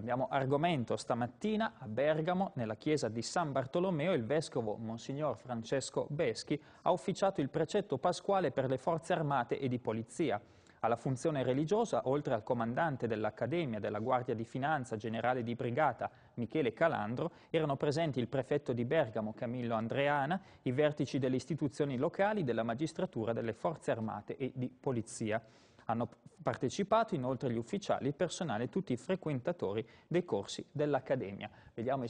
Abbiamo argomento stamattina a Bergamo, nella chiesa di San Bartolomeo, il vescovo Monsignor Francesco Beschi ha ufficiato il precetto pasquale per le forze armate e di polizia. Alla funzione religiosa, oltre al comandante dell'Accademia della Guardia di Finanza generale di brigata Michele Calandro, erano presenti il prefetto di Bergamo Camillo Andreana, i vertici delle istituzioni locali, della magistratura, delle forze armate e di polizia. Hanno partecipato inoltre gli ufficiali, il personale e tutti i frequentatori dei corsi dell'Accademia. Vediamo i